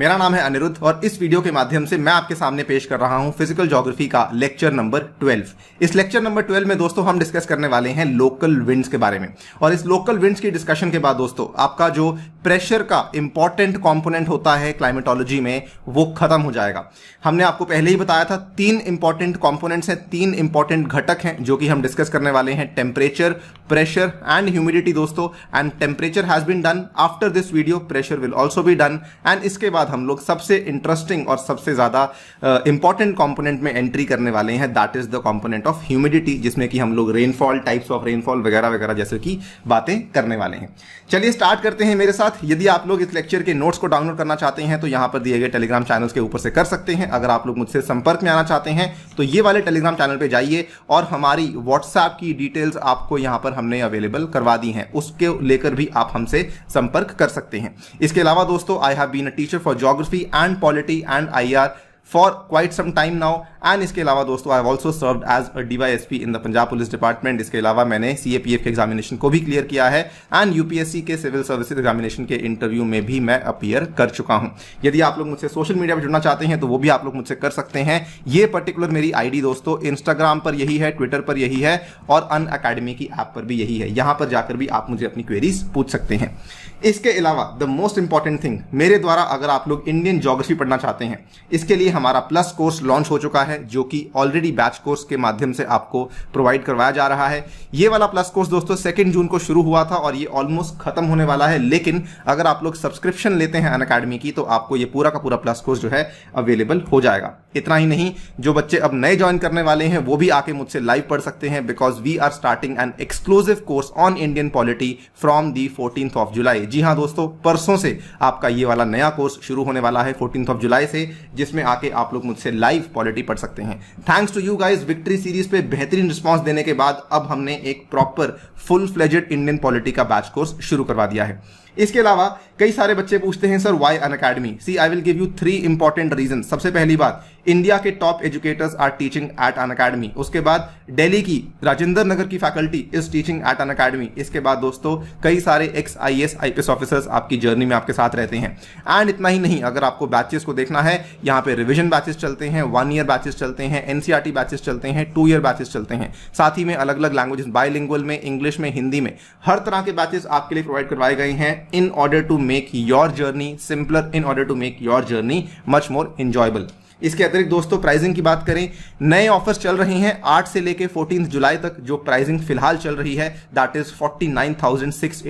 मेरा नाम है अनिरुद्ध और इस वीडियो के माध्यम से मैं आपके सामने पेश कर रहा हूं फिजिकल ज्योग्राफी का लेक्चर नंबर 12 इस लेक्चर नंबर 12 में दोस्तों हम डिस्कस करने वाले हैं लोकल विंड्स के बारे में और इस लोकल विंड्स की डिस्कशन के बाद दोस्तों आपका जो प्रेशर का इंपॉर्टेंट कॉम्पोनेंट होता है क्लाइमेटोलॉजी में वो खत्म हो जाएगा हमने आपको पहले ही बताया था तीन इंपॉर्टेंट कॉम्पोनेंट्स हैं तीन इंपॉर्टेंट घटक हैं जो कि हम डिस्कस करने वाले हैं टेम्परेचर प्रेशर एंड ह्यूमिडिटी दोस्तों and temperature has been done after this video pressure will also भी डन एंड इसके बाद बाद हम लोग सबसे इंटरेस्टिंग और सबसे ज़्यादा इंपॉर्टेंट कॉम्पोनेंट में एंट्री करने वाले हैं that is the component of humidity जिसमें कि हम लोग रेनफॉल टाइप्स ऑफ रेनफॉल वगैरह वगैरह जैसे की बातें करने वाले हैं चलिए स्टार्ट करते हैं मेरे साथ यदि आप लोग इस लेक्चर के नोट्स को डाउनलोड करना चाहते हैं तो यहां पर दिए गए टेलीग्राम चैनल के ऊपर से कर सकते हैं अगर आप लोग मुझसे संपर्क में आना चाहते हैं तो ये वाले टेलीग्राम चैनल पर जाइए और हमारी व्हाट्सएप की डिटेल्स आपको यहां पर हमने अवेलेबल करवा दी हैं उसके लेकर भी आप हमसे संपर्क कर सकते हैं इसके अलावा दोस्तों I have been a teacher for geography and polity and IR for quite some time now and इसके अलावा दोस्तों I also serve as a Y S P in the Punjab police department इसके अलावा मैंने सी ए पी एफ के examination को भी clear किया है एंड यूपीएससी के सिविल सर्विस एग्जामिनेशन के इंटरव्यू में भी मैं अपियर कर चुका हूं यदि आप लोग मुझसे सोशल मीडिया पर जुड़ना चाहते हैं तो वो भी आप लोग मुझसे कर सकते हैं ये पर्टिकुलर मेरी आईडी दोस्तों इंस्टाग्राम पर यही है ट्विटर पर यही है और अन अकेडमी की ऐप पर भी यही है यहां पर जाकर भी आप मुझे अपनी क्वेरीज पूछ सकते हैं इसके अलावा द मोस्ट इंपॉर्टेंट थिंग मेरे द्वारा अगर आप लोग इंडियन जोग्राफी पढ़ना चाहते हैं इसके लिए हमारा प्लस कोर्स लॉन्च हो चुका है है जो कि ऑलरेडी बैच कोर्स के माध्यम से आपको प्रोवाइड करवाया जा रहा है ये वाला प्लस कोर्स दोस्तों सेकेंड जून को शुरू हुआ था और ये ऑलमोस्ट खत्म होने वाला है लेकिन अगर आप लोग सब्सक्रिप्शन लेते हैं अन की तो आपको ये पूरा का पूरा प्लस कोर्स जो है अवेलेबल हो जाएगा इतना ही नहीं जो बच्चे अब नए ज्वाइन करने वाले हैं वो भी आके मुझसे लाइव पढ़ सकते हैं because we are starting an exclusive course on Indian polity from the fourteen of July जी हाँ दोस्तों परसों से आपका ये वाला नया कोर्स शुरू होने वाला है फोर्टीन ऑफ जुलाई से जिसमें आके आप लोग मुझसे लाइव पॉलिटी पढ़ सकते हैं thanks to you guys victory series पे बेहतरीन रिस्पॉन्स देने के बाद अब हमने एक proper full fledged Indian polity का बैच कोर्स शुरू करवा दिया है इसके अलावा कई सारे बच्चे पूछते हैं sir why Unacademy see I will give you three important reason सबसे पहली बात इंडिया के top educators are teaching at Unacademy उसके बाद दिल्ली की राजेंद्र नगर की faculty is teaching at Unacademy इसके बाद दोस्तों कई सारे ex I S I P S officers आपकी जर्नी में आपके साथ रहते हैं एंड इतना ही नहीं अगर आपको बैचेस को देखना है यहाँ पे रिविजन बैचेस चलते हैं वन ईयर बैचेस चलते हैं एनसीआरटी बैचेस e चलते हैं टू ईयर बैचेस चलते हैं साथ ही में अलग अलग लैंग्वेजेस बाई में इंग्लिश में हिंदी में हर तरह के बैचेस आपके लिए प्रोवाइड करवाए गए हैं in order to make your journey simpler in order to make your journey much more enjoyable इसके अतिरिक्त दोस्तों प्राइसिंग की बात करें नए ऑफर्स चल रहे हैं 8 से लेकर फोर्टीन जुलाई तक जो प्राइसिंग फिलहाल चल रही है that is forty nine thousand six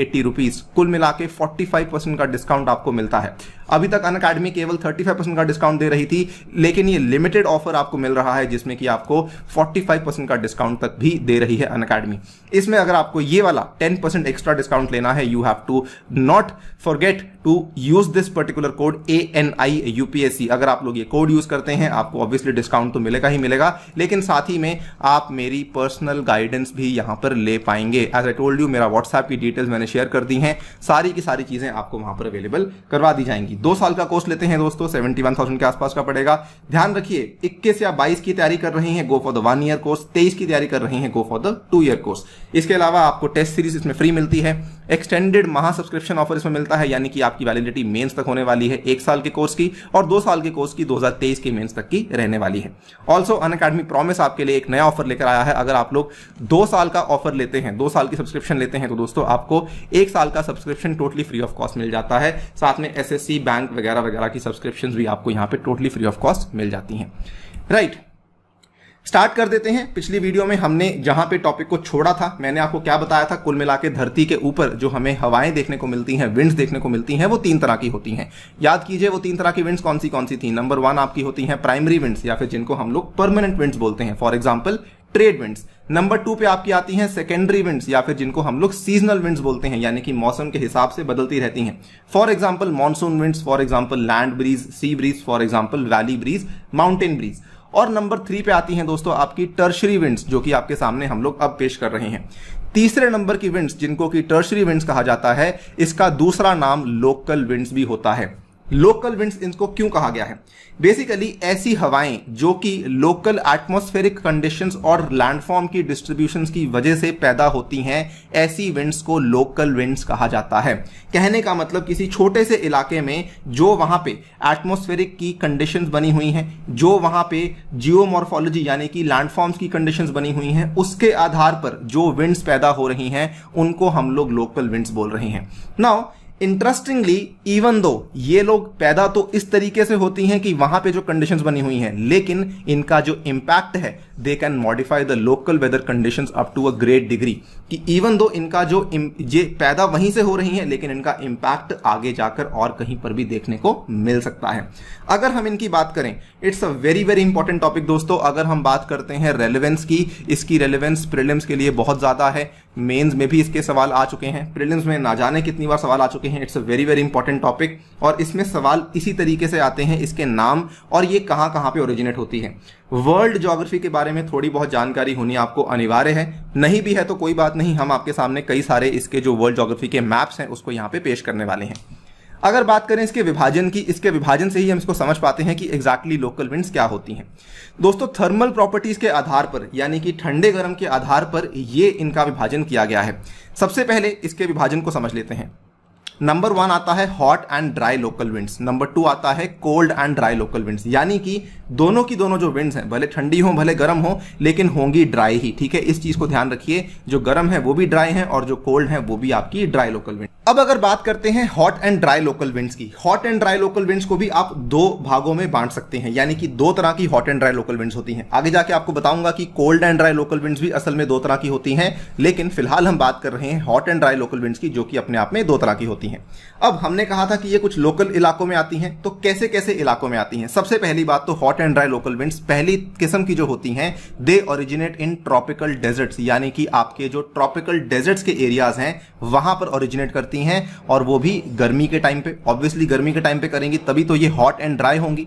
कुल मिला के फोर्टी फाइव परसेंट का डिस्काउंट आपको मिलता है अभी तक अन अकेडमी केवल 35% का डिस्काउंट दे रही थी लेकिन ये लिमिटेड ऑफर आपको मिल रहा है जिसमें कि आपको 45% का डिस्काउंट तक भी दे रही है अन अकेडमी इसमें अगर आपको ये वाला 10% एक्स्ट्रा डिस्काउंट लेना है you have to not forget to use this particular code A N I UPSC अगर आप लोग ये कोड यूज करते हैं आपको ऑब्वियसली डिस्काउंट तो मिलेगा ही मिलेगा लेकिन साथ ही में आप मेरी पर्सनल गाइडेंस भी यहां पर ले पाएंगे एज आई टोल्ड यू मेरा व्हाट्सएप की डिटेल्स मैंने शेयर कर दी हैं सारी की सारी चीजें आपको वहां पर अवेलेबल करवा दी जाएंगी दो साल का कोर्स लेते हैं दोस्तों सेवेंटी वन थाउजेंड के आसपास का पड़ेगा ध्यान रखिए इक्कीस या बाईस की तैयारी कर रहे हैं go for the one year course तेईस की तैयारी कर रहे हैं go for the two year course इसके अलावा आपको टेस्ट सीरीज इसमें फ्री मिलती है एक्सटेंडेड महा सब्सक्रिप्शन ऑफर इसमें मिलता है यानी कि आपकी वैलिडिटी मेंस तक होने वाली है एक साल के कोर्स की और दो साल के कोर्स की 2023 के मेंस तक की रहने वाली है ऑल्सो अन अकेडमी प्रॉमिस आपके लिए एक नया ऑफर लेकर आया है अगर आप लोग दो साल का ऑफर लेते हैं दो साल की सब्सक्रिप्शन लेते हैं तो दोस्तों आपको एक साल का subscription totally free of cost मिल जाता है साथ में एस बैंक वगैरह वगैरह की सब्सक्रिप्शन भी आपको यहाँ पे टोटली फ्री ऑफ कॉस्ट मिल जाती है राइट right. स्टार्ट कर देते हैं पिछली वीडियो में हमने जहां पे टॉपिक को छोड़ा था मैंने आपको क्या बताया था कुल मिला के धरती के ऊपर जो हमें हवाएं देखने को मिलती हैं विंड्स देखने को मिलती हैं वो तीन तरह की होती हैं याद कीजिए वो तीन तरह की विंड्स कौन सी कौन सी थी नंबर वन आपकी होती हैं प्राइमरी विंड्स या फिर जिनको हम लोग परमानेंट विंड्स बोलते हैं for example trade winds number two पे आपकी आती हैं सेकेंडरी विंड्स या फिर जिनको हम लोग सीजनल विंड्स बोलते हैं यानी कि मौसम के हिसाब से बदलती रहती हैं for example monsoon winds for example land breeze sea breeze for example valley breeze mountain breeze और नंबर थ्री पे आती हैं दोस्तों आपकी टर्शरी विंड्स जो कि आपके सामने हम लोग अब पेश कर रहे हैं तीसरे नंबर की विंड्स जिनको कि टर्शरी विंड्स कहा जाता है इसका दूसरा नाम लोकल विंड्स भी होता है लोकल विंड्स इनको क्यों कहा गया है बेसिकली ऐसी हवाएं जो कि लोकल एटमोस्फेरिक कंडीशंस और लैंडफॉर्म की डिस्ट्रीब्यूशन की वजह से पैदा होती हैं ऐसी विंड्स को लोकल विंड्स कहा जाता है कहने का मतलब किसी छोटे से इलाके में जो वहां पे एटमोस्फेरिक की कंडीशन बनी हुई हैं जो वहां पे जियोमोरफोलॉजी यानी कि लैंडफॉर्म्स की कंडीशन बनी हुई हैं उसके आधार पर जो विंड्स पैदा हो रही हैं उनको हम लोग लोकल विंड्स बोल रहे हैं नाउ इंटरेस्टिंगली इवन दो ये लोग पैदा तो इस तरीके से होती हैं कि वहां पे जो कंडीशंस बनी हुई हैं लेकिन इनका जो इम्पैक्ट है they can modify the local weather conditions up to a great degree कि इवन दो इनका जो ये पैदा वहीं से हो रही है लेकिन इनका इम्पैक्ट आगे जाकर और कहीं पर भी देखने को मिल सकता है अगर हम इनकी बात करें it's a very very important topic दोस्तों अगर हम बात करते हैं रेलिवेंस की इसकी रेलिवेंस प्रिलिम्स के लिए बहुत ज्यादा है मेंस में भी इसके सवाल आ चुके हैं प्रिलिम्स में ना जाने कितनी बार सवाल आ चुके हैं it's a very very important topic और इसमें सवाल इसी तरीके से आते हैं इसके नाम और ये कहाँ कहाँ पे ओरिजिनेट होती है वर्ल्ड ज्योग्राफी के बारे में थोड़ी बहुत जानकारी होनी आपको अनिवार्य है नहीं भी है तो कोई बात नहीं हम आपके सामने कई सारे इसके जो वर्ल्ड ज्योग्राफी के मैप्स हैं उसको यहाँ पे पेश करने वाले हैं अगर बात करें इसके विभाजन की इसके विभाजन से ही हम इसको समझ पाते हैं कि एग्जैक्टली लोकल विंड्स क्या होती हैं दोस्तों थर्मल प्रॉपर्टीज़ के आधार पर यानी कि ठंडे गर्म के आधार पर ये इनका विभाजन किया गया है सबसे पहले इसके विभाजन को समझ लेते हैं नंबर वन आता है hot and dry local winds number two आता है cold and dry local winds यानी कि दोनों की दोनों जो विंड्स हैं भले ठंडी हो भले गर्म हो लेकिन होंगी ड्राई ही ठीक है इस चीज को ध्यान रखिए जो गर्म है वो भी ड्राई है और जो कोल्ड है वो भी आपकी ड्राई लोकल विंड अब अगर बात करते हैं hot and dry local winds की hot and dry local winds को भी आप दो भागों में बांट सकते हैं यानी कि दो तरह की hot and dry local winds होती हैं आगे जाके आपको बताऊंगा कि cold and dry local winds भी असल में दो तरह की होती हैं लेकिन फिलहाल हम बात कर रहे हैं hot and dry local winds की जो कि अपने आप में दो तरह की होती है आती हैं अब हमने कहा था कि ये कुछ लोकल इलाकों में आती हैं तो कैसे कैसे इलाकों में आती हैं सबसे पहली बात तो hot and dry local winds पहली किस्म की जो होती हैं they originate in tropical deserts यानी कि आपके जो ट्रॉपिकल डेजर्ट्स के एरियाज हैं वहां पर ओरिजिनेट करती हैं और वो भी गर्मी के टाइम पे ऑब्वियसली गर्मी के टाइम पे करेंगी तभी तो ये हॉट एंड ड्राई होंगी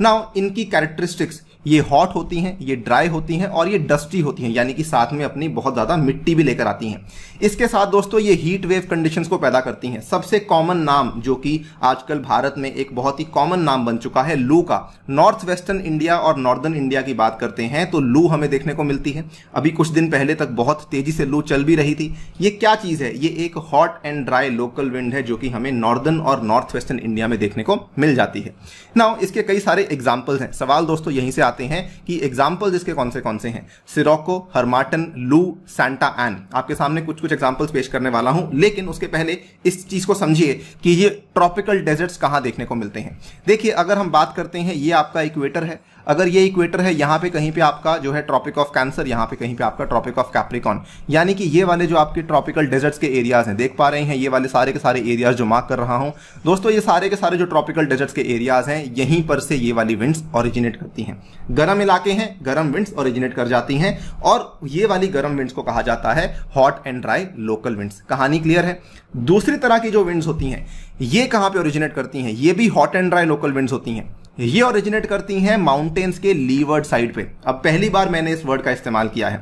नाउ इनकी कैरेक्टरिस्टिक्स ये हॉट होती हैं ये ड्राई होती हैं और ये डस्टी होती हैं यानी कि साथ में अपनी बहुत ज़्यादा मिट्टी भी लेकर आती हैं इसके साथ दोस्तों ये हीट वेव कंडीशन को पैदा करती हैं सबसे कॉमन नाम जो कि आजकल भारत में एक बहुत ही कॉमन नाम बन चुका है लू का नॉर्थ वेस्टर्न इंडिया और नॉर्दर्न इंडिया की बात करते हैं तो लू हमें देखने को मिलती है अभी कुछ दिन पहले तक बहुत तेजी से लू चल भी रही थी ये क्या चीज़ है ये एक hot and dry local wind है जो कि हमें नॉर्दर्न और नॉर्थ वेस्टर्न इंडिया में देखने को मिल जाती है ना इसके कई सारे एग्जाम्पल्स हैं सवाल दोस्तों यहीं से जाते हैं कि एग्जाम्पल इसके कौन से कौन से हैं सिरोको हरमाटन लू सेंटा एन आपके सामने कुछ कुछ एग्जाम्पल्स पेश करने वाला हूं लेकिन उसके पहले इस चीज को समझिए कि ये ट्रॉपिकल डेजर्ट्स कहाँ देखने को मिलते हैं देखिए अगर हम बात करते हैं ये आपका इक्वेटर है अगर ये इक्वेटर है यहाँ पे कहीं पे आपका जो है ट्रॉपिक ऑफ कैंसर यहाँ पे कहीं पे आपका ट्रॉपिक ऑफ कैप्रिकॉन यानी कि ये वाले जो आपके ट्रॉपिकल डेजर्ट्स के एरियाज हैं देख पा रहे हैं ये वाले सारे के सारे एरियाज जो मार्क कर रहा हूँ दोस्तों ये सारे के सारे जो ट्रॉपिकल डेजर्ट्स के एरियाज हैं यहीं पर से ये वाली विंड्स ओरिजिनेट करती हैं गर्म इलाके हैं गर्म विंड्स ओरिजिनेट कर जाती हैं और ये वाली गर्म विंड्स को कहा जाता है hot and dry local winds कहानी क्लियर है दूसरी तरह की जो विंड्स होती हैं ये कहाँ पे ओरिजिनेट करती हैं ये भी hot and dry local winds होती हैं ये ओरिजिनेट करती हैं माउंटेन्स के लीवर्ड साइड पे अब पहली बार मैंने इस वर्ड का इस्तेमाल किया है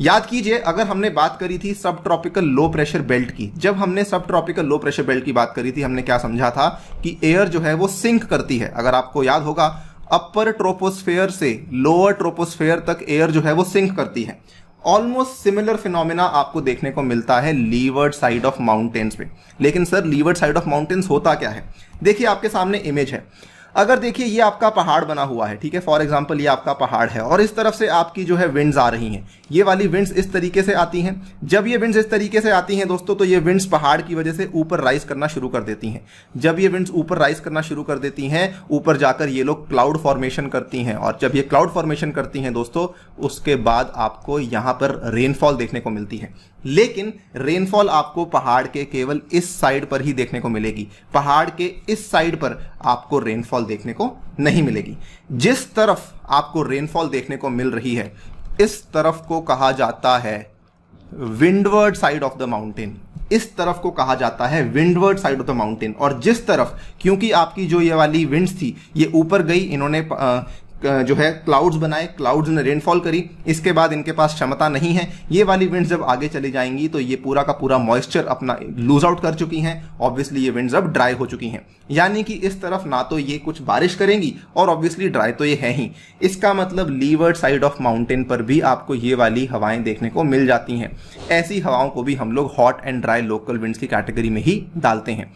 याद कीजिए अगर हमने बात करी थी सब ट्रॉपिकल लो प्रेशर बेल्ट की जब हमने सब ट्रॉपिकल लो प्रेशर बेल्ट की बात करी थी हमने क्या समझा था कि एयर जो है वो सिंक करती है अगर आपको याद होगा अपर ट्रोपोस्फेयर से लोअर ट्रोपोस्फेयर तक एयर जो है वो सिंक करती है ऑलमोस्ट सिमिलर फिनोमिना आपको देखने को मिलता है लीवर्ड साइड ऑफ माउंटेन्स पे लेकिन sir leeward side of mountains होता क्या है देखिए आपके सामने इमेज है अगर देखिए ये आपका पहाड़ बना हुआ है ठीक है फॉर एग्जाम्पल ये आपका पहाड़ है और इस तरफ से आपकी जो है विंड्स आ रही हैं ये वाली विंड्स इस तरीके से आती हैं जब ये विंड्स इस तरीके से आती हैं दोस्तों तो ये विंड्स पहाड़ की वजह से ऊपर राइज करना शुरू कर देती हैं जब ये विंड्स ऊपर राइज करना शुरू कर देती हैं ऊपर जाकर ये लोग क्लाउड फॉर्मेशन करती हैं और जब ये क्लाउड फॉर्मेशन करती हैं दोस्तों उसके बाद आपको यहाँ पर रेनफॉल देखने को मिलती है लेकिन रेनफॉल आपको पहाड़ के केवल इस साइड पर ही देखने को मिलेगी पहाड़ के इस साइड पर आपको रेनफॉल देखने को नहीं मिलेगी जिस तरफ आपको रेनफॉल देखने को मिल रही है इस तरफ को कहा जाता है windward side of the mountain इस तरफ को कहा जाता है windward side of the mountain और जिस तरफ क्योंकि आपकी जो ये वाली विंड्स थी ये ऊपर गई इन्होंने जो है क्लाउड्स बनाए क्लाउड्स ने रेनफॉल करी इसके बाद इनके पास क्षमता नहीं है ये वाली विंड्स जब आगे चली जाएंगी तो ये पूरा का पूरा मॉइस्चर अपना लूज आउट कर चुकी हैं ऑब्वियसली ये विंड्स अब ड्राई हो चुकी हैं यानी कि इस तरफ ना तो ये कुछ बारिश करेंगी और ऑब्वियसली ड्राई तो ये है ही इसका मतलब लीवर्ड साइड ऑफ माउंटेन पर भी आपको ये वाली हवाएं देखने को मिल जाती हैं ऐसी हवाओं को भी हम लोग hot and dry local winds की कैटेगरी में ही डालते हैं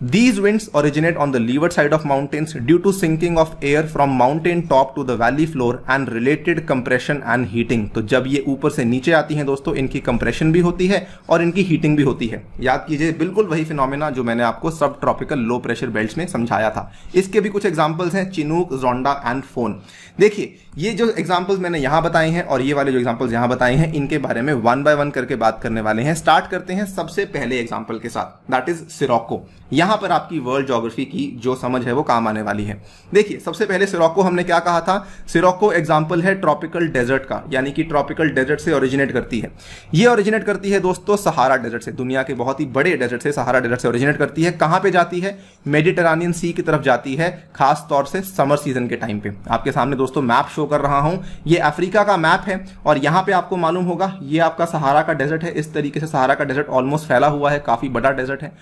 These winds originate on the leeward side of mountains due to sinking of air from mountain top to the valley floor and related compression and heating. तो जब ये ऊपर से नीचे आती हैं दोस्तों इनकी कंप्रेशन भी होती है और इनकी हीटिंग भी होती है याद कीजिए बिल्कुल वही फिनोमेना जो मैंने आपको सब ट्रॉपिकल लो प्रेशर बेल्ट में समझाया था इसके भी कुछ एग्जाम्पल्स हैं चिनूक जोंडा एंड फोन देखिए ये जो एग्जाम्पल्स मैंने यहाँ बताए हैं और ये वाले जो एग्जाम्पल्स यहाँ बताए हैं इनके बारे में वन बाय वन करके बात करने वाले हैं स्टार्ट करते हैं सबसे पहले एग्जाम्पल के साथ दैट इज सिरोको यहाँ यहां पर आपकी वर्ल्ड जोग्राफी की जो समझ है वो काम आने वाली है देखिए सबसे पहले सिरोको हमने क्या कहा था सिरोको एग्जाम्पल है ट्रॉपिकल डेजर्ट का यानी कि ट्रॉपिकल डेजर्ट से ओरिजिनेट करती है ये ओरिजिनेट करती है दोस्तों सहारा डेजर्ट से दुनिया के बहुत ही बड़े डेजर्ट से सहारा डेजर्ट से ओरिजिनेट करती है कहां पर जाती है मेडिटेरानियन सी की तरफ जाती है खास तौर से समर सीजन के टाइम पे आपके सामने दोस्तों मैप शो कर रहा हूं ये अफ्रीका का मैप है और यहां पे आपको मालूम होगा ये आपका सहारा का डेजर्ट है इस तरीके से सहारा का डेजर्ट ऑलमोस्ट फैला हुआ है काफी बड़ा डेजर्ट है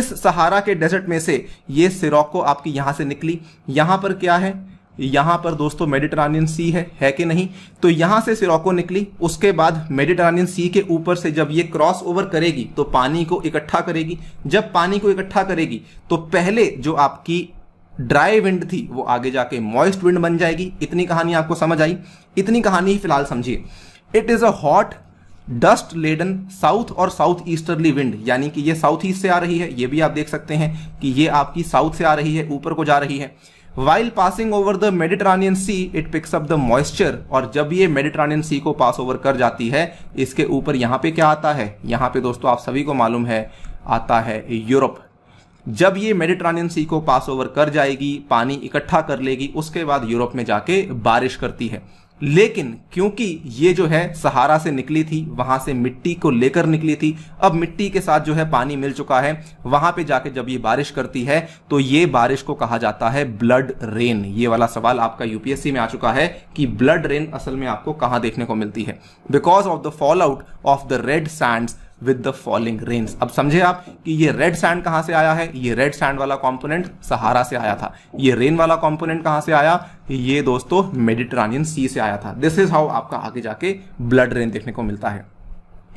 इस सहारा सहारा के डेजर्ट में से ये सिरोको आपकी यहां से निकली यहां पर क्या है यहां पर दोस्तों मेडिटरानियन सी है है कि नहीं तो यहां से सिरोको निकली उसके बाद मेडिटरानियन सी के ऊपर से जब ये क्रॉस ओवर करेगी तो पानी को इकट्ठा करेगी जब पानी को इकट्ठा करेगी तो पहले जो आपकी ड्राई विंड थी वो आगे जाके मॉइस्ट विंड बन जाएगी इतनी कहानी आपको समझ आई इतनी कहानी फिलहाल समझिए it is a hot dust laden south और साउथ ईस्टर्ली विंड यानी कि ये साउथ ईस्ट से आ रही है ये भी आप देख सकते हैं कि ये आपकी साउथ से आ रही है ऊपर को जा रही है while passing over the Mediterranean sea it picks up the moisture और जब ये मेडिटरानियन सी को पास ओवर कर जाती है इसके ऊपर यहाँ पे क्या आता है यहाँ पे दोस्तों आप सभी को मालूम है आता है यूरोप जब ये मेडिटरानियन सी को पास ओवर कर जाएगी पानी इकट्ठा कर लेगी उसके बाद यूरोप में जाके बारिश करती है लेकिन क्योंकि ये जो है सहारा से निकली थी वहां से मिट्टी को लेकर निकली थी अब मिट्टी के साथ जो है पानी मिल चुका है वहां पे जाके जब ये बारिश करती है तो ये बारिश को कहा जाता है ब्लड रेन ये वाला सवाल आपका यूपीएससी में आ चुका है कि ब्लड रेन असल में आपको कहां देखने को मिलती है because of the fall out of the red sands with the falling rains अब समझे आप कि ये रेड सैंड कहाँ से आया है ये रेड सैंड वाला कॉम्पोनेंट सहारा से आया था ये रेन वाला कॉम्पोनेंट कहाँ से आया ये दोस्तों मेडिटरानियन सी से आया था दिस इज हाउ आपका आगे जाके ब्लड रेन देखने को मिलता है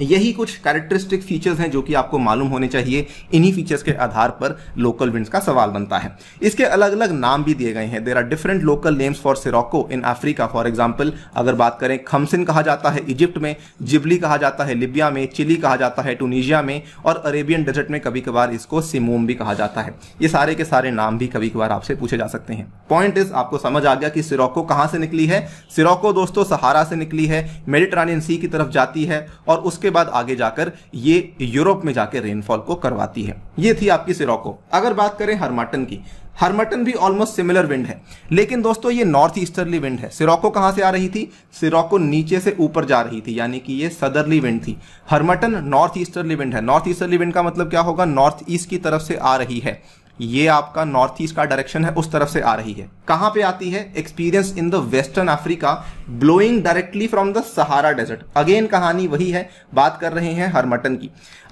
यही कुछ कैरेक्टरिस्टिक फीचर्स हैं जो कि आपको मालूम होने चाहिए इन्हीं फीचर्स के आधार पर लोकल विंड्स का सवाल बनता है इसके अलग अलग नाम भी दिए गए हैं there are different local names for sirocco in Africa for example अगर बात करें खमसिन कहा जाता है इजिप्ट में जिबली कहा जाता है लिबिया में चिली कहा जाता है टूनिशिया में और अरेबियन डेजर्ट में कभी कभार इसको सिमोम भी कहा जाता है ये सारे के सारे नाम भी कभी कभार आपसे पूछे जा सकते हैं पॉइंट इज आपको समझ आ गया कि सिरोको कहाँ से निकली है सिरोको दोस्तों सहारा से निकली है मेडिट्रानियन सी की तरफ जाती है और उसके उसके बाद आगे जाकर ये यूरोप में जाकर रेनफॉल को करवाती है ये थी आपकी सिरोको अगर बात करें हरमाटन की हरमटन भी ऑलमोस्ट सिमिलर विंड है लेकिन दोस्तों ये नॉर्थ ईस्टर्ली विंड है सिरोको कहाँ से आ रही थी सिरोको नीचे से ऊपर जा रही थी यानी कि ये सदरली विंड थी हरमटन नॉर्थ ईस्टर्ली विंड है नॉर्थ ईस्टर्ली विंड का मतलब क्या होगा नॉर्थ ईस्ट की तरफ से आ रही है ये आपका नॉर्थ ईस्ट का डायरेक्शन है उस तरफ से आ रही है कहाँ पे आती है experience in the western Africa blowing directly from the Sahara desert again कहानी वही है बात कर रहे हैं हरमटन की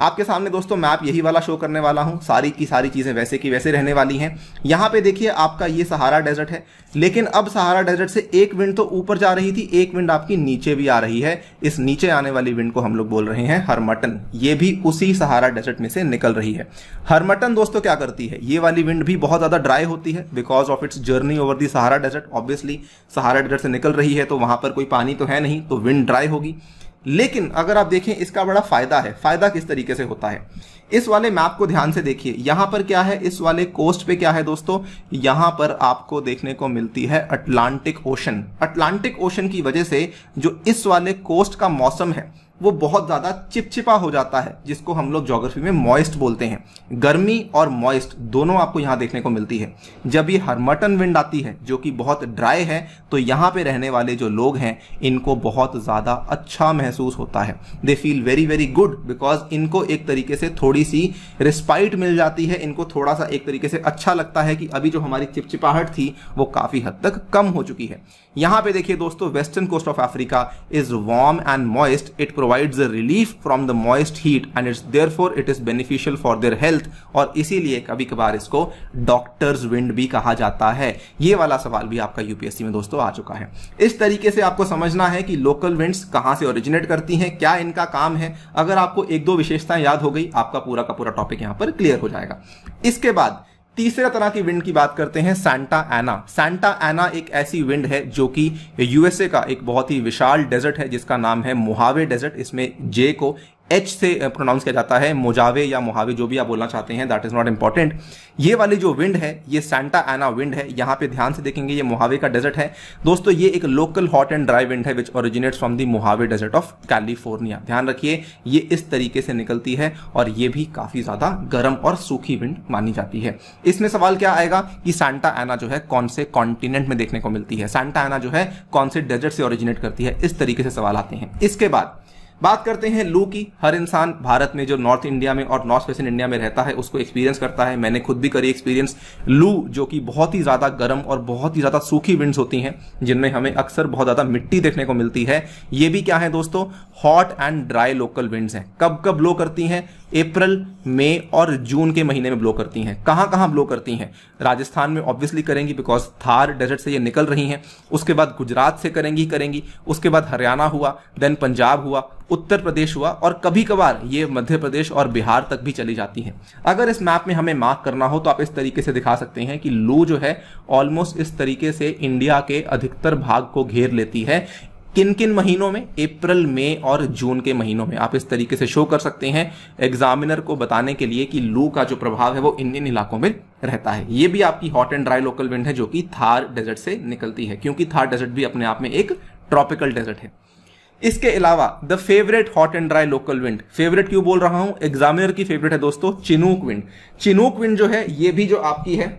आपके सामने दोस्तों आप यही वाला शो करने वाला हूं सारी की सारी चीज़ें वैसे की वैसे रहने वाली हैं यहां पे देखिए आपका ये सहारा डेजर्ट है लेकिन अब सहारा डेजर्ट से एक विंड तो ऊपर जा रही थी एक विंड आपकी नीचे भी आ रही है इस नीचे आने वाली विंड को हम लोग बोल रहे हैं हरमटन ये भी उसी सहारा डेजर्ट में से निकल रही है हरमटन दोस्तों क्या करती है ये वाली विंड भी बहुत ज़्यादा ड्राई होती है because of its journey over the Sahara desert obviously Sahara desert से निकल रही है तो वहाँ पर कोई पानी तो है नहीं तो विंड ड्राई होगी लेकिन अगर आप देखें इसका बड़ा फायदा है फायदा किस तरीके से होता है इस वाले मैप को ध्यान से देखिए यहां पर क्या है इस वाले कोस्ट पे क्या है दोस्तों यहां पर आपको देखने को मिलती है अटलांटिक ओशन अटलांटिक ओशन की वजह से जो इस वाले कोस्ट का मौसम है वो बहुत ज़्यादा चिपचिपा हो जाता है जिसको हम लोग जोग्राफी में मॉइस्ट बोलते हैं गर्मी और मॉइस्ट दोनों आपको यहां देखने को मिलती है जब ये हरमटन विंड आती है जो कि बहुत ड्राई है तो यहाँ पे रहने वाले जो लोग हैं इनको बहुत ज़्यादा अच्छा महसूस होता है they feel very very good because इनको एक तरीके से थोड़ी सी रिस्पाइट मिल जाती है इनको थोड़ा सा एक तरीके से अच्छा लगता है कि अभी जो हमारी चिपचिपाहट थी वो काफ़ी हद तक कम हो चुकी है यहाँ पे देखिए दोस्तों western coast of Africa is warm and moist it a relief from the moist heat and it's therefore it is beneficial for their health और इसीलिए कभी कभार इसको डॉक्टर्स विंड भी कहा जाता है ये वाला सवाल भी आपका यूपीएससी में दोस्तों आ चुका है इस तरीके से आपको समझना है कि लोकल विंड्स कहाँ से ओरिजिनेट करती हैं क्या इनका काम है अगर आपको एक दो विशेषताएं याद हो गई आपका पूरा का पूरा टॉपिक यहाँ पर क्लियर हो जाएगा इसके बाद तीसरे तरह की विंड की बात करते हैं सैंटा एना सैंटा एना एक ऐसी विंड है जो कि यूएसए का एक बहुत ही विशाल डेजर्ट है जिसका नाम है मुहावे डेजर्ट इसमें जे को एच से प्रोनाउंस uh, किया जाता है मोजावे या मोहावे जो भी आप बोलना चाहते हैं दैट इज़ नॉट इंपॉर्टेंट ये वाली जो विंड है ये सेंटा एना विंड है यहाँ पे ध्यान से देखेंगे ये मोहावे का डेजर्ट है दोस्तों ये एक local hot and dry wind है which originates from the Mojave desert of California ध्यान रखिए ये इस तरीके से निकलती है और ये भी काफ़ी ज़्यादा गर्म और सूखी विंड मानी जाती है इसमें सवाल क्या आएगा कि सेंटा एना जो है कौन से कॉन्टिनेंट में देखने को मिलती है सेंटा एना जो है कौन से डेजर्ट से ओरिजिनेट करती है इस तरीके से सवाल आते हैं इसके बाद बात करते हैं लू की हर इंसान भारत में जो नॉर्थ इंडिया में और नॉर्थ वेस्टर्न इंडिया में रहता है उसको एक्सपीरियंस करता है मैंने खुद भी करी एक्सपीरियंस लू जो कि बहुत ही ज़्यादा गर्म और बहुत ही ज़्यादा सूखी विंड्स होती हैं जिनमें हमें अक्सर बहुत ज़्यादा मिट्टी देखने को मिलती है ये भी क्या है दोस्तों hot and dry local winds हैं कब कब लो करती हैं अप्रैल मई और जून के महीने में ब्लो करती हैं कहाँ कहाँ ब्लो करती हैं राजस्थान में ऑब्वियसली करेंगी बिकॉज थार डेजर्ट से ये निकल रही हैं उसके बाद गुजरात से करेंगी करेंगी उसके बाद हरियाणा हुआ देन पंजाब हुआ उत्तर प्रदेश हुआ और कभी कभार ये मध्य प्रदेश और बिहार तक भी चली जाती हैं अगर इस मैप में हमें मार्क करना हो तो आप इस तरीके से दिखा सकते हैं कि लू जो है ऑलमोस्ट इस तरीके से इंडिया के अधिकतर भाग को घेर लेती है किन किन महीनों में अप्रैल मई और जून के महीनों में आप इस तरीके से शो कर सकते हैं एग्जामिनर को बताने के लिए कि लू का जो प्रभाव है वो इन इन इलाकों में रहता है ये भी आपकी hot and dry local wind है जो कि थार डेजर्ट से निकलती है क्योंकि थार डेजर्ट भी अपने आप में एक ट्रॉपिकल डेजर्ट है इसके अलावा the favourite hot and dry local wind favourite क्यों बोल रहा हूं एग्जामिनर की फेवरेट है दोस्तों चिनूक विंड चिनूक विंड जो है ये भी जो आपकी है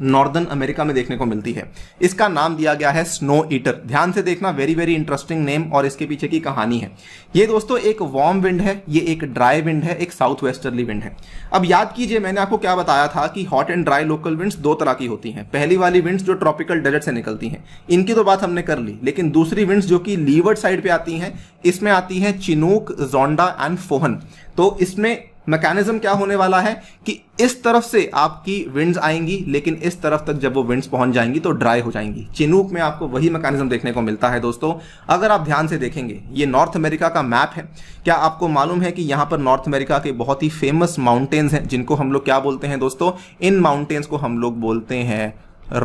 नॉर्दर्न अमेरिका में देखने को मिलती है इसका नाम दिया गया है स्नो ईटर ध्यान से देखना वेरी वेरी इंटरेस्टिंग नेम और इसके पीछे की कहानी है ये दोस्तों एक वार्म विंड है ये एक ड्राई विंड है एक साउथ वेस्टर्ली विंड है अब याद कीजिए मैंने आपको क्या बताया था कि hot and dry local winds दो तरह की होती हैं पहली वाली विंड्स जो ट्रॉपिकल डेजर्ट से निकलती हैं इनकी तो बात हमने कर ली लेकिन दूसरी विंड्स जो कि लीवर्ड साइड पर आती हैं इसमें आती हैं चिनूक जोंडा एंड फोहन तो इसमें मैकेनिज्म क्या होने वाला है कि इस तरफ से आपकी विंड्स आएंगी लेकिन इस तरफ तक जब वो विंड्स पहुंच जाएंगी तो ड्राई हो जाएंगी चिनूक में आपको वही मैकेनिज्म देखने को मिलता है दोस्तों अगर आप ध्यान से देखेंगे ये नॉर्थ अमेरिका का मैप है क्या आपको मालूम है कि यहाँ पर नॉर्थ अमेरिका के बहुत ही फेमस माउंटेन्स हैं जिनको हम लोग क्या बोलते हैं दोस्तों इन माउंटेन्स को हम लोग बोलते हैं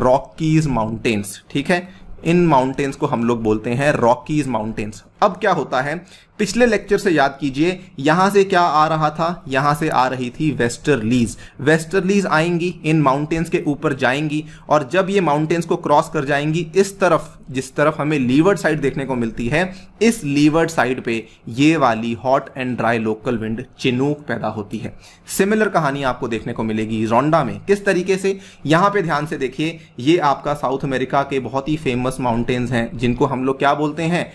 रॉकीज माउंटेन्स ठीक है इन माउंटेन्स को हम लोग बोलते हैं रॉकीज माउंटेन्स अब क्या होता है पिछले लेक्चर से याद कीजिए यहां से क्या आ रहा था यहां से आ रही थी वेस्टर्लीज वेस्टर्लीज आएंगी इन माउंटेन्स के ऊपर जाएंगी और जब ये माउंटेन्स को क्रॉस कर जाएंगी इस तरफ जिस तरफ हमें लीवर्ड साइड देखने को मिलती है इस लीवर्ड साइड पे ये वाली hot and dry local wind chinook पैदा होती है सिमिलर कहानी आपको देखने को मिलेगी रोंडा में किस तरीके से यहां पे ध्यान से देखिए ये आपका साउथ अमेरिका के बहुत ही फेमस माउंटेन्स हैं जिनको हम लोग क्या बोलते हैं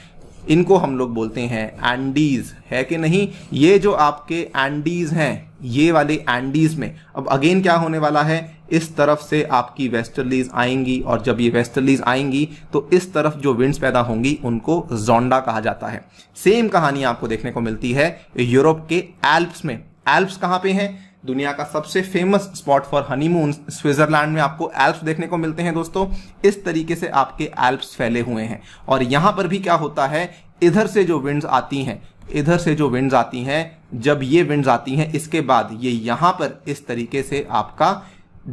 इनको हम लोग बोलते हैं एंडीज है कि नहीं ये जो आपके एंडीज हैं ये वाले एंडीज में अब अगेन क्या होने वाला है इस तरफ से आपकी वेस्टर्लीज आएंगी और जब ये वेस्टर्लीज आएंगी तो इस तरफ जो विंड्स पैदा होंगी उनको जोंडा कहा जाता है सेम कहानी आपको देखने को मिलती है यूरोप के एल्प्स में एल्प्स कहाँ पे हैं दुनिया का सबसे famous spot for honeymoon Switzerland में आपको एल्प्स देखने को मिलते हैं दोस्तों इस तरीके से आपके एल्प्स फैले हुए हैं और यहां पर भी क्या होता है इधर से जो विंड्स आती हैं इधर से जो विंड्स आती हैं जब ये विंड्स आती हैं इसके बाद ये यहां पर इस तरीके से आपका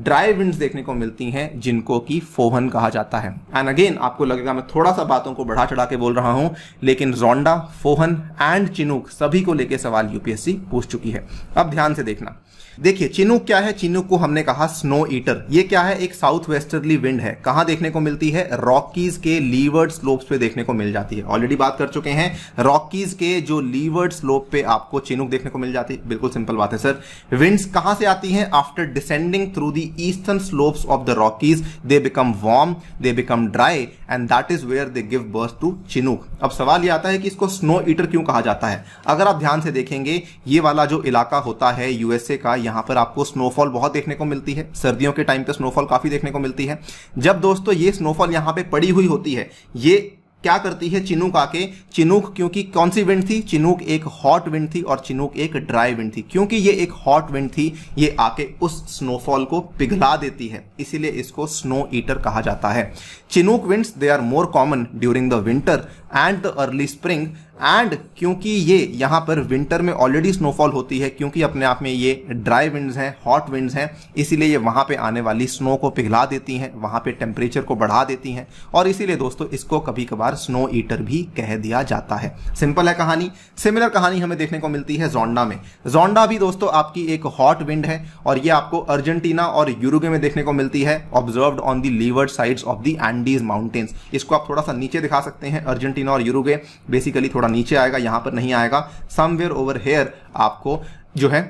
ड्राई विंड्स देखने को मिलती हैं जिनको कि फोहन कहा जाता है एंड अगेन आपको लगेगा मैं थोड़ा सा बातों को बढ़ा चढ़ा के बोल रहा हूं लेकिन जोंडा फोहन एंड चिनुक सभी को लेके सवाल यूपीएससी पूछ चुकी है अब ध्यान से देखना देखिए चिनुक क्या है चिनुक को हमने कहा स्नो ईटर ये क्या है एक साउथ वेस्टर्ली विंड है कहां देखने को मिलती है रॉकीज के लीवर्ड स्लोप्स पे देखने को मिल जाती है ऑलरेडी बात कर चुके हैं रॉकीज के जो लीवर्ड स्लोप पे आपको चिनुक देखने को मिल जाती है बिल्कुल सिंपल बात है सर विंड्स कहां से आती हैं after descending through the eastern slopes of the Rockies they become warm they become dry and that is where they give birth to chinook अब सवाल यह आता है कि इसको स्नो ईटर क्यों कहा जाता है अगर आप ध्यान से देखेंगे ये वाला जो इलाका होता है यूएसए का यहाँ पर आपको स्नोफॉल बहुत देखने को मिलती है सर्दियों के टाइम पे स्नोफॉल काफ़ी देखने को मिलती है जब दोस्तों ये स्नोफॉल यहाँ पे पड़ी हुई होती है ये क्या करती है चिनूक आके चिनूक क्योंकि कौन सी विंड थी चिनूक एक हॉट विंड थी और चिनूक एक ड्राई विंड थी क्योंकि ये एक हॉट विंड थी ये आके उस स्नोफॉल को पिघला देती है इसीलिए इसको स्नो ईटर कहा जाता है chinook winds they are more common during the winter and the early spring and क्योंकि ये यहाँ पर विंटर में ऑलरेडी स्नोफॉल होती है क्योंकि अपने आप में ये ड्राई विंड्स हैं हॉट विंड्स हैं इसीलिए ये वहाँ पे आने वाली स्नो को पिघला देती हैं वहाँ पे टेम्परेचर को बढ़ा देती हैं और इसीलिए दोस्तों इसको कभी कभार स्नो ईटर भी कह दिया जाता है सिंपल है कहानी सिमिलर कहानी हमें देखने को मिलती है जोंडा में जोंडा भी दोस्तों आपकी एक हॉट विंड है और ये आपको अर्जेंटीना और यूरोगे में देखने को मिलती है observe on the leeward sides of the Andes mountains इसको आप थोड़ा सा नीचे दिखा सकते हैं अर्जेंटी अर्जेंटीना और यूरोगे बेसिकली थोड़ा नीचे आएगा यहां पर नहीं आएगा समवेयर ओवर हेयर आपको जो है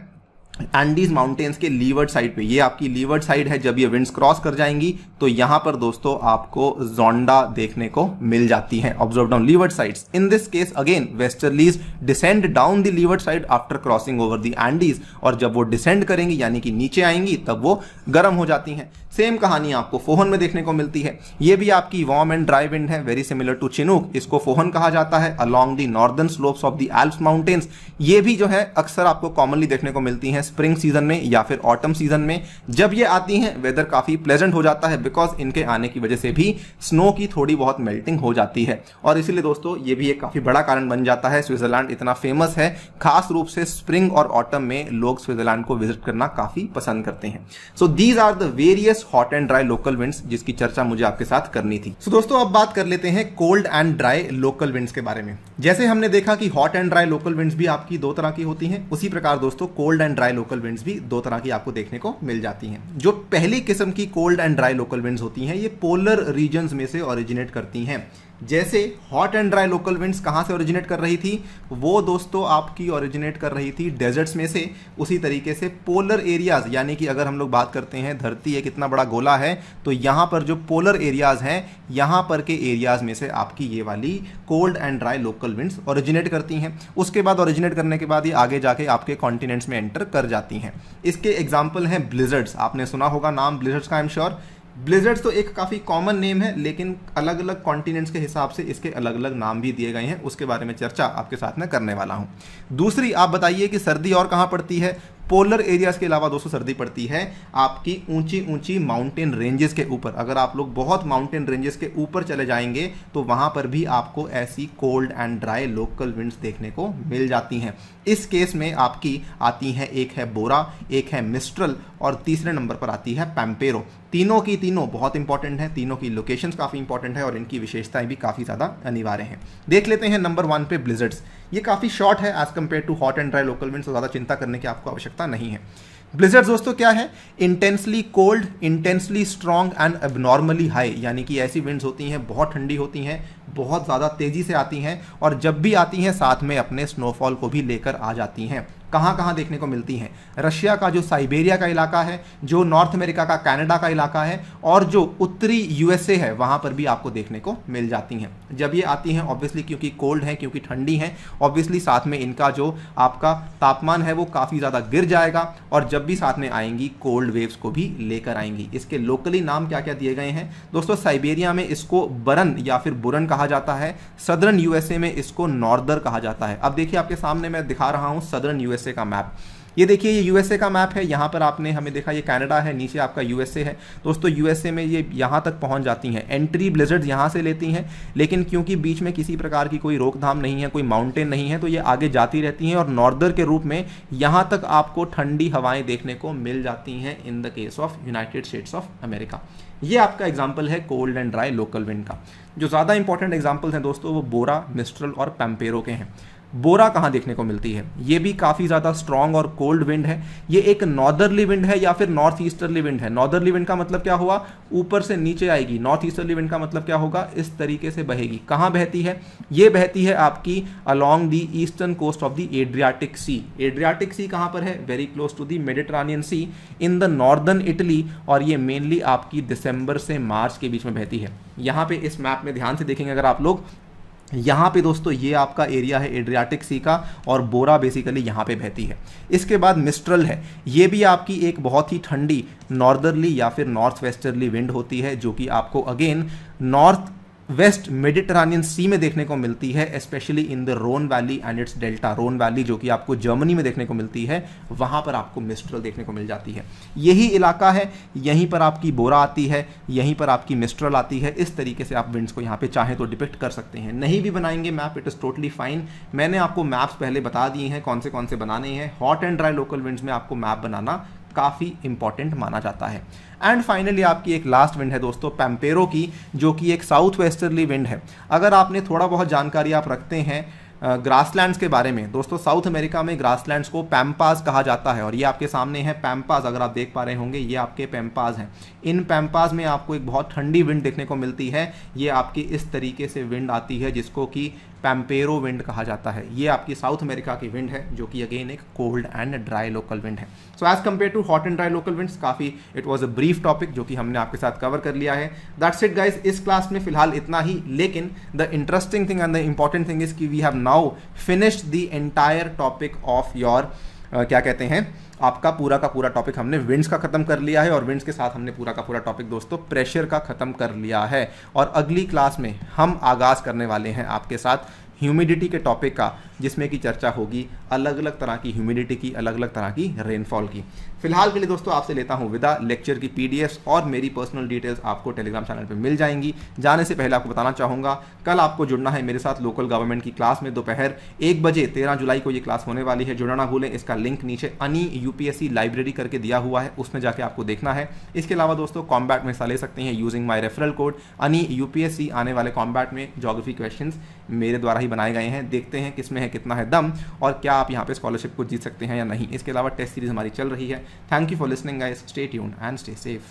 एंडीज माउंटेन्स के लीवर्ड साइड पे ये आपकी लीवर्ड साइड है जब ये विंड्स क्रॉस कर जाएंगी तो यहां पर दोस्तों आपको जोंडा देखने को मिल जाती है observe down leeward sides in this case again westerlies descend down the leeward side after crossing over the Andes और जब वो डिसेंड करेंगी यानी कि नीचे आएंगी तब वो गर्म हो जाती हैं सेम कहानी आपको फोहन में देखने को मिलती है ये भी आपकी वार्म एंड ड्राई विंड है वेरी सिमिलर टू चिनुक इसको फोहन कहा जाता है along the northern slopes of the Alps mountains ये भी जो है अक्सर आपको कॉमनली देखने को मिलती है स्प्रिंग सीजन में या फिर ऑटम सीजन में जब ये आती हैं वेदर काफ़ी प्लेजेंट हो जाता है बिकॉज इनके आने की वजह से भी स्नो की थोड़ी बहुत मेल्टिंग हो जाती है और इसीलिए दोस्तों ये भी एक काफ़ी बड़ा कारण बन जाता है स्विट्जरलैंड इतना फेमस है खास रूप से स्प्रिंग और ऑटम में लोग स्विट्जरलैंड को विजिट करना काफ़ी पसंद करते हैं so these are the various hot and dry local winds जिसकी चर्चा मुझे आपके साथ करनी थी सो so, दोस्तों अब बात कर लेते हैं cold and dry local winds के बारे में जैसे हमने देखा कि hot and dry local winds भी आपकी दो तरह की होती हैं उसी प्रकार दोस्तों cold and dry local winds भी दो तरह की आपको देखने को मिल जाती हैं जो पहली किस्म की cold and dry local winds होती हैं ये पोलर रीजन्स में से ओरिजिनेट करती हैं जैसे hot and dry local winds कहाँ से ओरिजिनेट कर रही थी वो दोस्तों आपकी ओरिजिनेट कर रही थी डेजर्ट्स में से उसी तरीके से पोलर एरियाज यानी कि अगर हम लोग बात करते हैं धरती है कितना बड़ा गोला है तो यहाँ पर जो पोलर एरियाज़ हैं यहाँ पर के एरियाज़ में से आपकी ये वाली cold and dry local winds originate करती हैं उसके बाद ओरिजिनेट करने के बाद ये आगे जाके आपके कॉन्टिनेंट्स में एंटर कर जाती हैं इसके एग्जाम्पल हैं ब्लिजर्ड्स आपने सुना होगा नाम ब्लिजर्ड्स का आई एम श्योर ब्लिजर्ड्स तो एक काफ़ी कॉमन नेम है लेकिन अलग अलग कॉन्टिनेंट्स के हिसाब से इसके अलग अलग नाम भी दिए गए हैं उसके बारे में चर्चा आपके साथ में करने वाला हूं। दूसरी आप बताइए कि सर्दी और कहाँ पड़ती है पोलर एरियाज़ के अलावा दोस्तों सर्दी पड़ती है आपकी ऊंची ऊंची माउंटेन रेंजेस के ऊपर अगर आप लोग बहुत माउंटेन रेंजेस के ऊपर चले जाएंगे तो वहां पर भी आपको ऐसी cold and dry local winds देखने को मिल जाती हैं इस केस में आपकी आती हैं एक है बोरा एक है मिस्ट्रल और तीसरे नंबर पर आती है पैम्पेरो तीनों की तीनों बहुत इंपॉर्टेंट हैं तीनों की लोकेशन काफ़ी इंपॉर्टेंट है और इनकी विशेषताएं भी काफ़ी ज़्यादा अनिवार्य हैं देख लेते हैं नंबर वन पे ब्लिजर्ड्स ये काफ़ी शॉर्ट है as compare to hot and dry local wind ज़्यादा चिंता करने की आपको आवश्यकता आवश्यकता नहीं है ब्लिजर्ड दोस्तों क्या है intensely cold intensely strong and normally high यानी कि ऐसी विंड्स होती हैं बहुत ठंडी होती हैं बहुत ज़्यादा तेज़ी से आती हैं और जब भी आती हैं साथ में अपने स्नोफॉल को भी लेकर आ जाती हैं कहाँ कहाँ देखने को मिलती हैं रशिया का जो साइबेरिया का इलाका है जो नॉर्थ अमेरिका का कनाडा का इलाका है और जो उत्तरी यूएसए है वहाँ पर भी आपको देखने को मिल जाती हैं जब ये आती हैं ऑब्वियसली क्योंकि कोल्ड है क्योंकि ठंडी है ऑब्वियसली साथ में इनका जो आपका तापमान है वो काफ़ी ज़्यादा गिर जाएगा और जब भी साथ में आएंगी कोल्ड वेव्स को भी लेकर आएंगी इसके लोकली नाम क्या क्या दिए गए हैं दोस्तों साइबेरिया में इसको बरन या फिर बुरन कहा कहा जाता है सदरन यूएसए में इसको नॉर्दर कहा जाता है अब देखिए आपके सामने मैं दिखा रहा हूँ सदरन यूएसए का मैप ये देखिए ये यूएसए का मैप है यहाँ पर आपने हमें देखा ये कनाडा है नीचे आपका यूएसए है दोस्तों यूएसए में ये यहाँ तक पहुँच जाती हैं एंट्री ब्लेजर्ड यहाँ से लेती हैं लेकिन क्योंकि बीच में किसी प्रकार की कोई रोकथाम नहीं है कोई माउंटेन नहीं है तो ये आगे जाती रहती हैं और नॉर्दर के रूप में यहाँ तक आपको ठंडी हवाएँ देखने को मिल जाती हैं in the case of United States of America ये आपका एग्जाम्पल है cold and dry local wind का जो ज़्यादा इंपॉर्टेंट एग्जाम्पल्स हैं दोस्तों वो बोरा मिस्ट्रल और पैम्पेरो के हैं बोरा कहाँ देखने को मिलती है ये भी काफ़ी ज़्यादा स्ट्रॉन्ग और कोल्ड विंड है ये एक नॉर्दर्ली विंड है या फिर नॉर्थ ईस्टर्ली विंड है नॉर्दरली विंड का मतलब क्या हुआ ऊपर से नीचे आएगी नॉर्थ ईस्टर्ली विंड का मतलब क्या होगा इस तरीके से बहेगी कहाँ बहती है ये बहती है आपकी along the eastern coast of the Adriatic sea Adriatic sea कहाँ पर है very close to the Mediterranean sea in the northern Italy और ये मेनली आपकी दिसंबर से मार्च के बीच में बहती है यहाँ पे इस मैप में ध्यान से देखेंगे अगर आप लोग यहाँ पे दोस्तों ये आपका एरिया है एड्रियाटिक सी का और बोरा बेसिकली यहाँ पे बहती है इसके बाद मिस्ट्रल है ये भी आपकी एक बहुत ही ठंडी नॉर्दरली या फिर नॉर्थ वेस्टर्ली विंड होती है जो कि आपको again north west Mediterranean sea में देखने को मिलती है specially in the Rhone valley and its delta Rhone valley जो कि आपको जर्मनी में देखने को मिलती है वहाँ पर आपको मिस्ट्रल देखने को मिल जाती है यही इलाका है यहीं पर आपकी बोरा आती है यहीं पर आपकी मिस्ट्रल आती है इस तरीके से आप विंड्स को यहाँ पर चाहें तो डिपिक्ट कर सकते हैं नहीं भी बनाएंगे map it is totally fine मैंने आपको मैप्स पहले बता दिए हैं कौन से कौन से बनाने हैं hot and dry local winds में आपको मैप बनाना काफ़ी इंपॉर्टेंट माना जाता है एंड फाइनली आपकी एक लास्ट विंड है दोस्तों पैम्पेरो की जो कि एक साउथ वेस्टर्ली विंड है अगर आपने थोड़ा बहुत जानकारी आप रखते हैं ग्रासलैंड्स के बारे में दोस्तों साउथ अमेरिका में ग्रासलैंड्स को पैम्पास कहा जाता है और ये आपके सामने है पैम्पास अगर आप देख पा रहे होंगे ये आपके पैम्पास हैं इन पैम्पास में आपको एक बहुत ठंडी विंड देखने को मिलती है ये आपकी इस तरीके से विंड आती है जिसको कि पैम्पेरो विंड कहा जाता है ये आपकी साउथ अमेरिका की विंड है जो कि अगेन एक cold and dry local wind है so as compare to hot and dry local winds काफ़ी it was a brief topic जो कि हमने आपके साथ कवर कर लिया है दैट्स इट गाइज इस क्लास में फिलहाल इतना ही लेकिन the interesting thing and the important thing is कि we have now finished the entire topic of your क्या कहते हैं आपका पूरा का पूरा टॉपिक हमने विंड्स का ख़त्म कर लिया है और विंड्स के साथ हमने पूरा का पूरा टॉपिक दोस्तों प्रेशर का ख़त्म कर लिया है और अगली क्लास में हम आगाज़ करने वाले हैं आपके साथ ह्यूमिडिटी के टॉपिक का जिसमें कि चर्चा होगी अलग अलग तरह की ह्यूमिडिटी की अलग अलग तरह की रेनफॉल की फिलहाल के लिए दोस्तों आपसे लेता हूँ विदा लेक्चर की पी और मेरी पर्सनल डिटेल्स आपको टेलीग्राम चैनल पर मिल जाएंगी जाने से पहले आपको बताना चाहूँगा कल आपको जुड़ना है मेरे साथ लोकल गवर्नमेंट की क्लास में दोपहर एक बजे तेरह जुलाई को ये क्लास होने वाली है जुड़ना ना भूलें इसका लिंक नीचे अनी यूपीएससी लाइब्रेरी करके दिया हुआ है उसमें जाके आपको देखना है इसके अलावा दोस्तों कॉम्बैट में हिस्सा ले सकते हैं यूजिंग माई रेफरल कोड अनी यूपीएससी आने वाले कॉम्बैट में जोग्राफी क्वेश्चन मेरे द्वारा ही बनाए गए हैं देखते हैं किसमें है कितना है दम और क्या आप यहाँ पे स्कॉलरशिप को जीत सकते हैं या नहीं इसके अलावा टेस्ट सीरीज हमारी चल रही है Thank you for listening guys. Stay tuned and stay safe.